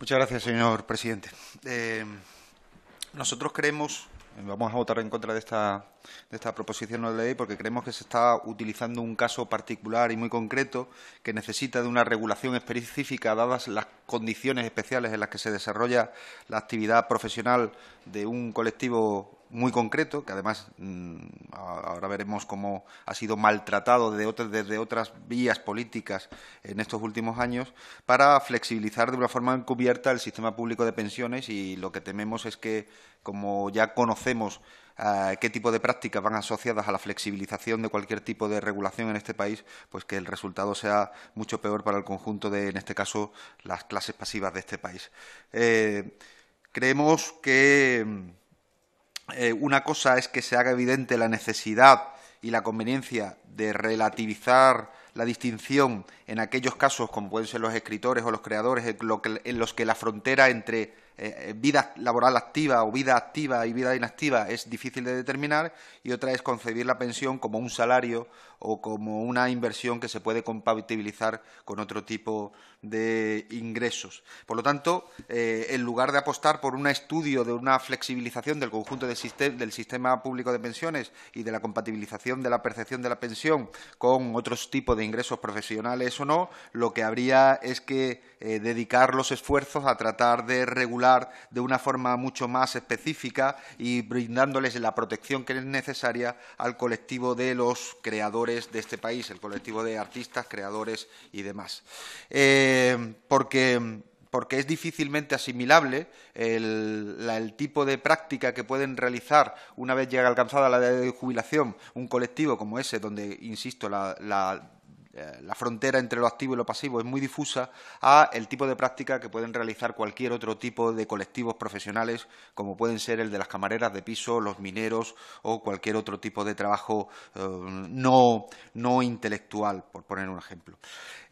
Muchas gracias, señor presidente. Eh, nosotros creemos, eh, vamos a votar en contra de esta, de esta proposición de ley porque creemos que se está utilizando un caso particular y muy concreto que necesita de una regulación específica dadas las condiciones especiales en las que se desarrolla la actividad profesional de un colectivo muy concreto, que además mm, ahora veremos cómo ha sido maltratado desde otras vías políticas en estos últimos años, para flexibilizar de una forma encubierta el sistema público de pensiones y lo que tememos es que, como ya conocemos eh, qué tipo de prácticas van asociadas a la flexibilización de cualquier tipo de regulación en este país, pues que el resultado sea mucho peor para el conjunto de, en este caso, las clases pasivas de este país. Eh, creemos que mm, eh, una cosa es que se haga evidente la necesidad y la conveniencia de relativizar la distinción en aquellos casos, como pueden ser los escritores o los creadores, en los que la frontera entre eh, eh, vida laboral activa o vida activa y vida inactiva es difícil de determinar y otra es concebir la pensión como un salario o como una inversión que se puede compatibilizar con otro tipo de ingresos. Por lo tanto, eh, en lugar de apostar por un estudio de una flexibilización del conjunto del, sistema público de pensiones y de la compatibilización de la percepción de la pensión con otros tipos de ingresos profesionales o no, lo que habría es que dedicar los esfuerzos a tratar de regular de una forma mucho más específica y brindándoles la protección que es necesaria al colectivo de los creadores de este país, el colectivo de artistas, creadores y demás. Eh, porque porque es difícilmente asimilable el, tipo de práctica que pueden realizar una vez llega alcanzada la edad de jubilación un colectivo como ese, donde, insisto, la eh, la frontera entre lo activo y lo pasivo es muy difusa a el tipo de práctica que pueden realizar cualquier otro tipo de colectivos profesionales, como pueden ser el de las camareras de piso, los mineros o cualquier otro tipo de trabajo eh, no, intelectual, por poner un ejemplo.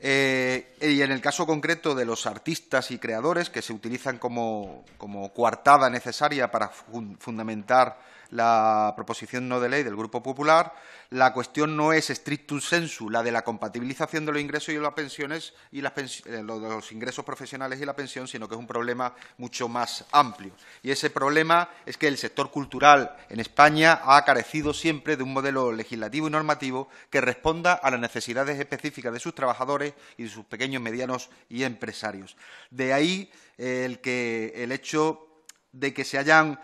Eh, y en el caso concreto de los artistas y creadores que se utilizan como, como coartada necesaria para fundamentar la proposición no de ley del Grupo Popular, la cuestión no es strictum sensu, la de la compatibilización de los ingresos y las pensiones y eh, los ingresos profesionales y la pensión, sino que es un problema mucho más amplio. Y ese problema es que el sector cultural en España ha carecido siempre de un modelo legislativo y normativo que responda a las necesidades específicas de sus trabajadores y de sus pequeños medianos y empresarios. De ahí eh, el hecho de que se hayan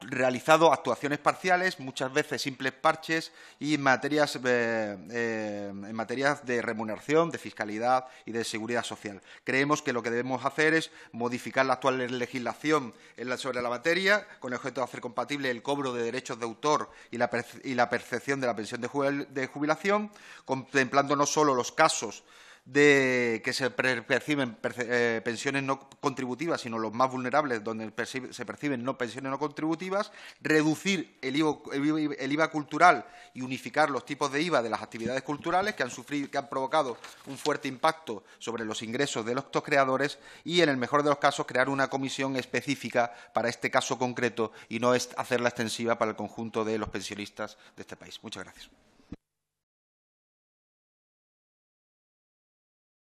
realizado actuaciones parciales, muchas veces simples parches y en materias, eh, eh, en de remuneración, de fiscalidad y de seguridad social. Creemos que lo que debemos hacer es modificar la actual legislación sobre la materia con el objeto de hacer compatible el cobro de derechos de autor y la, percepción de la pensión de jubilación, contemplando no solo los casos de que se perciben eh, pensiones no contributivas, sino los más vulnerables, donde se perciben no pensiones no contributivas, reducir el IVA, cultural y unificar los tipos de IVA de las actividades culturales que han sufrido, que han provocado un fuerte impacto sobre los ingresos de los creadores y, en el mejor de los casos, crear una comisión específica para este caso concreto y no hacerla extensiva para el conjunto de los pensionistas de este país. Muchas gracias.